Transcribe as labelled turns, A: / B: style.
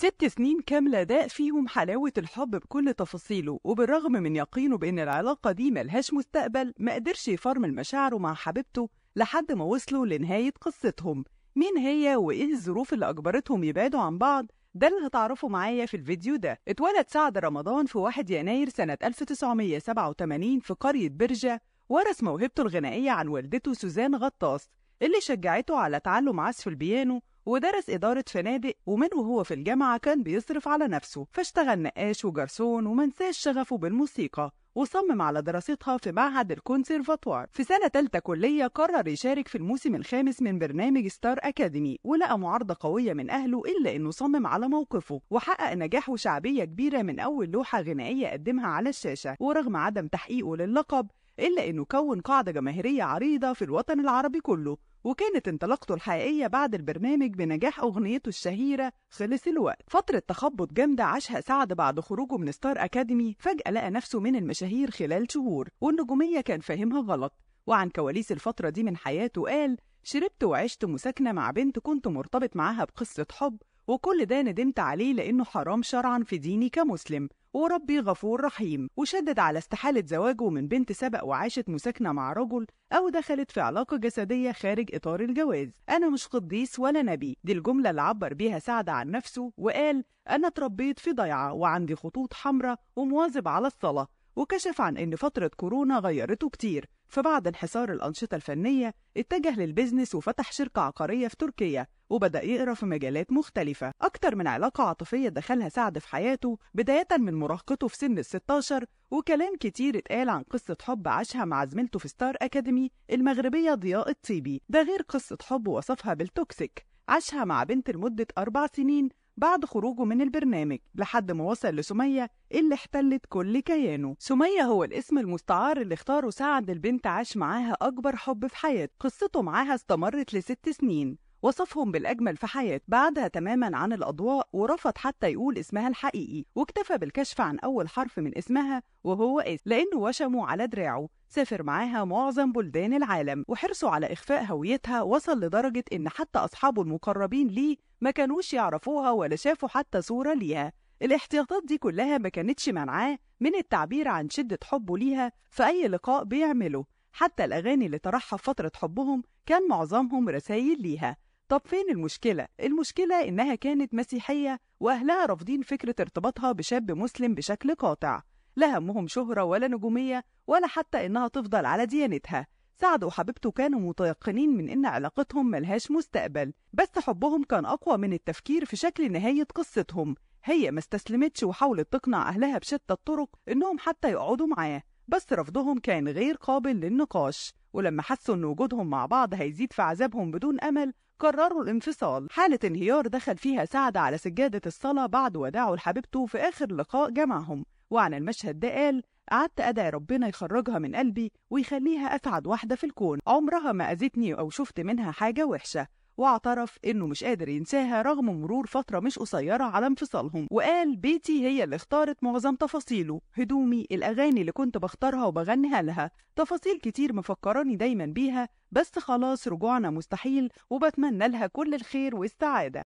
A: ست سنين كاملة داق فيهم حلاوة الحب بكل تفاصيله وبالرغم من يقينه بأن العلاقة دي ملهاش مستقبل ما قدرش يفرمل مشاعره مع حبيبته لحد ما وصلوا لنهاية قصتهم مين هي وإيه الظروف اللي أجبرتهم يبعدوا عن بعض ده اللي هتعرفه معايا في الفيديو ده اتولد سعد رمضان في 1 يناير سنة 1987 في قرية برجة ورث موهبته الغنائية عن والدته سوزان غطاس اللي شجعته على تعلم عزف البيانو ودرس إدارة فنادق ومن وهو في الجامعة كان بيصرف على نفسه فاشتغل نقاش وجرسون ومنساش شغفه بالموسيقى وصمم على دراستها في معهد الكونسيرفاتوار في سنة تالتة كلية قرر يشارك في الموسم الخامس من برنامج ستار أكاديمي ولقى معارضة قوية من أهله إلا إنه صمم على موقفه وحقق نجاح وشعبية كبيرة من أول لوحة غنائية قدمها على الشاشة ورغم عدم تحقيقه للقب إلا إنه كون قاعدة جماهيرية عريضة في الوطن العربي كله وكانت انطلاقته الحقيقية بعد البرنامج بنجاح أغنيته الشهيرة خلص الوقت فترة تخبط جامدة عاشها سعد بعد خروجه من ستار أكاديمي فجأة لقى نفسه من المشاهير خلال شهور والنجومية كان فاهمها غلط وعن كواليس الفترة دي من حياته قال شربت وعشت مساكنة مع بنت كنت مرتبط معاها بقصة حب وكل ده ندمت عليه لأنه حرام شرعا في ديني كمسلم وربي غفور رحيم وشدد على استحالة زواجه من بنت سبق وعاشت مساكنة مع رجل أو دخلت في علاقة جسدية خارج إطار الجواز أنا مش قديس ولا نبي دي الجملة اللي عبر بيها سعد عن نفسه وقال أنا اتربيت في ضيعة وعندي خطوط حمراء ومواظب على الصلاة وكشف عن إن فترة كورونا غيرته كتير فبعد انحسار الأنشطة الفنية اتجه للبزنس وفتح شركة عقارية في تركيا وبدأ يقرأ في مجالات مختلفة أكتر من علاقة عاطفية دخلها سعد في حياته بداية من مراهقته في سن ال 16 وكلام كتير اتقال عن قصة حب عاشها مع زميلته في ستار أكاديمي المغربية ضياء الطيبي ده غير قصة حب وصفها بالتوكسيك عاشها مع بنت لمدة أربع سنين بعد خروجه من البرنامج لحد ما وصل لسمية اللي احتلت كل كيانه سمية هو الاسم المستعار اللي اختاره سعد البنت عاش معاها أكبر حب في حياته قصته معاها استمرت لست سنين وصفهم بالأجمل في حياة بعدها تماما عن الأضواء ورفض حتى يقول اسمها الحقيقي واكتفى بالكشف عن أول حرف من اسمها وهو اس لأنه وشمه على دراعه سافر معاها معظم بلدان العالم وحرصه على إخفاء هويتها وصل لدرجة إن حتى أصحابه المقربين ليه ما كانوش يعرفوها ولا شافوا حتى صورة ليها الاحتياطات دي كلها ما كانتش منعاه من التعبير عن شدة حبه ليها في أي لقاء بيعمله حتى الأغاني اللي طرحها في فترة حبهم كان معظمهم رسايل ليها طب فين المشكلة؟ المشكلة إنها كانت مسيحية وأهلها رافضين فكرة ارتباطها بشاب مسلم بشكل قاطع لا همهم شهرة ولا نجومية ولا حتى إنها تفضل على ديانتها سعد وحبيبته كانوا متيقنين من إن علاقتهم ملهاش مستقبل بس حبهم كان أقوى من التفكير في شكل نهاية قصتهم هي ما استسلمتش وحاولت تقنع أهلها بشتى الطرق إنهم حتى يقعدوا معاه بس رفضهم كان غير قابل للنقاش ولما حسوا إن وجودهم مع بعض هيزيد في عذابهم بدون أمل قرروا الانفصال حالة انهيار دخل فيها سعد على سجادة الصلاة بعد وداعه لحبيبته في آخر لقاء جمعهم وعن المشهد ده قال قعدت أدعي ربنا يخرجها من قلبي ويخليها أسعد واحدة في الكون عمرها ما أذتني أو شفت منها حاجة وحشة واعترف إنه مش قادر ينساها رغم مرور فترة مش قصيرة على انفصالهم وقال بيتي هي اللي اختارت معظم تفاصيله هدومي الأغاني اللي كنت بختارها وبغنيها لها تفاصيل كتير مفكراني دايما بيها بس خلاص رجوعنا مستحيل وبتمنى لها كل الخير والسعادة